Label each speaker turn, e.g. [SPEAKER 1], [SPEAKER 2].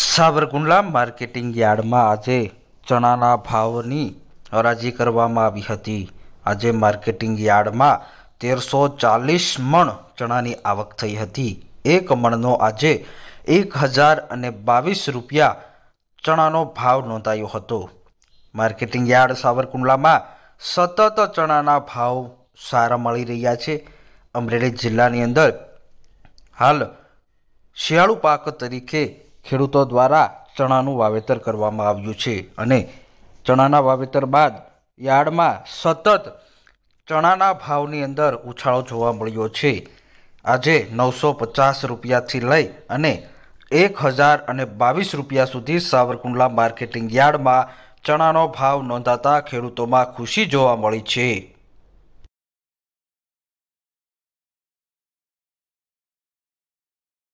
[SPEAKER 1] સાબરકુંડલા marketing યાર્ડમાં આજે ચણાના ભાવની હરાજી કરવામાં આવી હતી આજે માર્કેટિંગ યાર્ડમાં તેરસો ચાલીસ મણ ચણાની આવક થઈ હતી એક મણનો આજે એક હજાર અને બાવીસ રૂપિયા ચણાનો ભાવ નોંધાયો હતો માર્કેટિંગ યાર્ડ સાવરકુંડલામાં સતત ચણાના ભાવ સારા મળી રહ્યા છે અમરેલી જિલ્લાની અંદર હાલ શિયાળુ પાક તરીકે ખેડૂતો દ્વારા ચણાનું વાવેતર કરવામાં આવ્યું છે અને ચણાના વાવેતર બાદ યાર્ડમાં સતત ચણાના ભાવની અંદર ઉછાળો જોવા મળ્યો છે આજે નવસો પચાસ રૂપિયાથી લઈ અને એક હજાર અને બાવીસ રૂપિયા સુધી સાવરકુંડલા માર્કેટિંગ યાર્ડમાં ચણાનો ભાવ નોંધાતા ખેડૂતોમાં ખુશી જોવા મળી છે